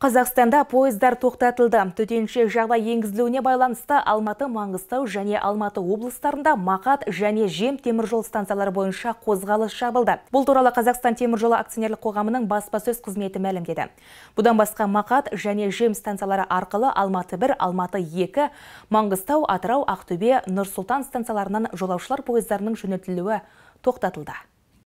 Қазақстанда пойыздар тоқтатылды. Төтенше жағдай енгізілуіне байланысты Алматы, Маңғыстау және Алматы облыстарында мақат және жем теміржол станциялары бойынша қозғалыс жабылды. Бұл туралы Қазақстан теміржолы акционерлік қоғамының баспасөз қызметі мәлімдеді. Бұдан басқа мақат және жем станциялары арқылы Алматы 1, Алматы 2, Маңғыстау, Атырау, Ақтөбе, Нұрсұлтан станцияларынан жолаушылар пойыздарының жөнелтілуі тоқтатылды.